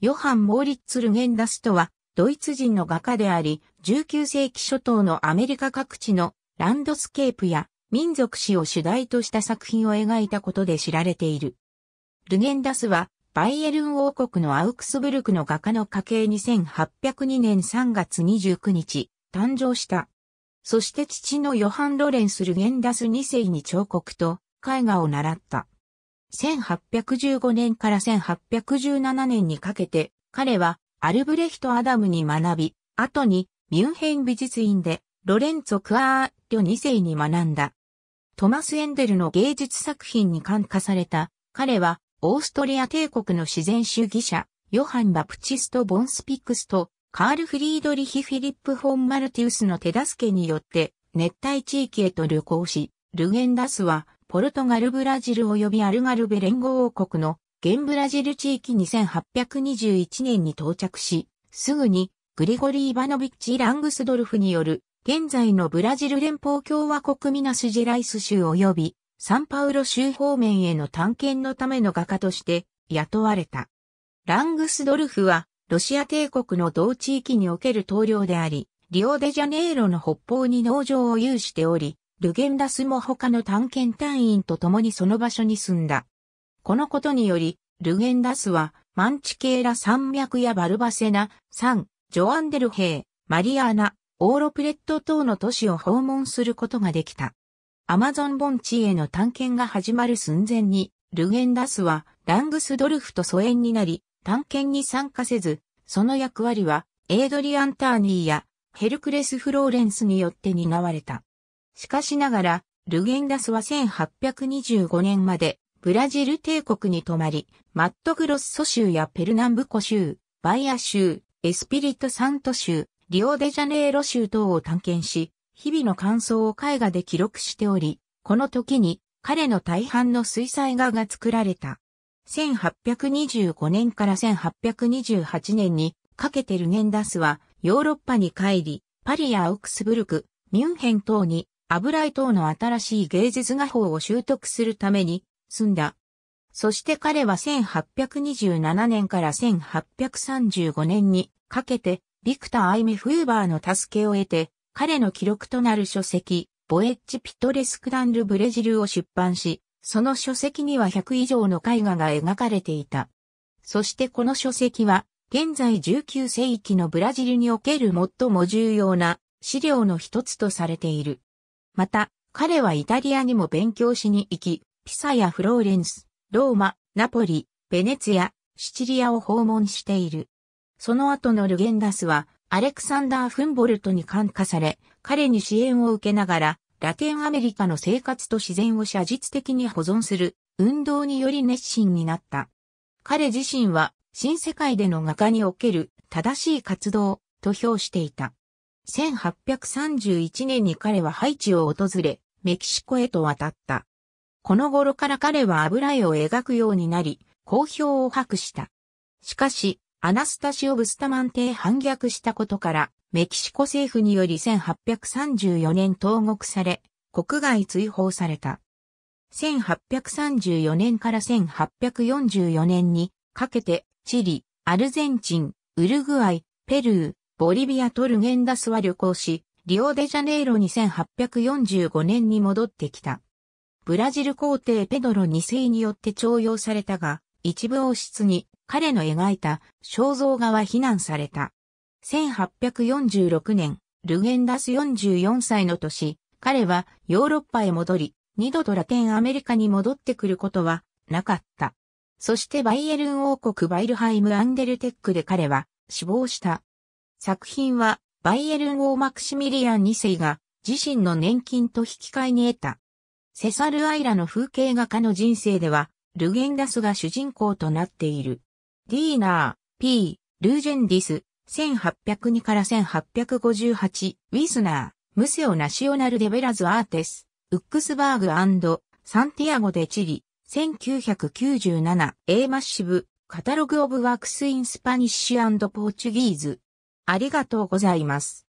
ヨハン・モーリッツ・ルゲンダスとは、ドイツ人の画家であり、19世紀初頭のアメリカ各地のランドスケープや民族史を主題とした作品を描いたことで知られている。ルゲンダスは、バイエルン王国のアウクスブルクの画家の家系2802年3月29日、誕生した。そして父のヨハン・ロレンス・ルゲンダス2世に彫刻と絵画を習った。1815年から1817年にかけて、彼はアルブレヒト・アダムに学び、後にミュンヘン美術院でロレンツォ・クアーリョ2世に学んだ。トマス・エンデルの芸術作品に感化された、彼はオーストリア帝国の自然主義者、ヨハン・バプチスト・ボンスピックスと、カール・フリードリヒ・フィリップ・フォン・マルティウスの手助けによって、熱帯地域へと旅行し、ルゲンダスはポルトガルブラジル及びアルガルベ連合王国の現ブラジル地域2821年に到着し、すぐにグリゴリー・イバノビッチ・ラングスドルフによる現在のブラジル連邦共和国ミナスジェライス州及びサンパウロ州方面への探検のための画家として雇われた。ラングスドルフはロシア帝国の同地域における統領であり、リオデジャネイロの北方に農場を有しており、ルゲンダスも他の探検隊員と共にその場所に住んだ。このことにより、ルゲンダスは、マンチケーラ山脈やバルバセナ、サン、ジョアンデルヘイ、マリアーナ、オーロプレット等の都市を訪問することができた。アマゾン盆地への探検が始まる寸前に、ルゲンダスはラングスドルフと疎遠になり、探検に参加せず、その役割はエイドリアン・ターニーやヘルクレス・フローレンスによって担われた。しかしながら、ルゲンダスは1825年までブラジル帝国に泊まり、マットグロッソ州やペルナンブコ州、バイア州、エスピリトサント州、リオデジャネイロ州等を探検し、日々の感想を絵画で記録しており、この時に彼の大半の水彩画が作られた。1825年から1828年にかけてルゲンダスはヨーロッパに帰り、パリやオクスブルク、ミュンヘン等に油絵等の新しい芸術画法を習得するために住んだ。そして彼は1827年から1835年にかけて、ビクター・アイメ・フーバーの助けを得て、彼の記録となる書籍、ボエッジ・ピトレスク・ダンル・ブレジルを出版し、その書籍には100以上の絵画が描かれていた。そしてこの書籍は、現在19世紀のブラジルにおける最も重要な資料の一つとされている。また、彼はイタリアにも勉強しに行き、ピサやフローレンス、ローマ、ナポリ、ベネツィア、シチリアを訪問している。その後のルゲンダスは、アレクサンダー・フンボルトに感化され、彼に支援を受けながら、ラテンアメリカの生活と自然を写実的に保存する運動により熱心になった。彼自身は新世界での画家における正しい活動と評していた。1831年に彼はハイチを訪れ、メキシコへと渡った。この頃から彼は油絵を描くようになり、好評を博した。しかし、アナスタシオ・ブスタマンテへ反逆したことから、メキシコ政府により1834年投獄され、国外追放された。1834年から1844年にかけて、チリ、アルゼンチン、ウルグアイ、ペルー、ボリビアとルゲンダスは旅行し、リオデジャネイロに1845年に戻ってきた。ブラジル皇帝ペドロ2世によって徴用されたが、一部王室に彼の描いた肖像画は非難された。1846年、ルゲンダス44歳の年、彼はヨーロッパへ戻り、二度とラテンアメリカに戻ってくることはなかった。そしてバイエルン王国バイルハイム・アンデルテックで彼は死亡した。作品は、バイエルン王マクシミリアン2世が、自身の年金と引き換えに得た。セサル・アイラの風景画家の人生では、ルゲンダスが主人公となっている。ディーナー、P、ルージェンディス、1802から1858、ウィスナー、ムセオ・ナシオナル・デ・ベラズ・アーテス、ウックスバーグサンティアゴ・デ・チリ、1997、A マッシブ、カタログ・オブ・ワークス・イン・スパニッシュ・ポーチュギーズ、ありがとうございます。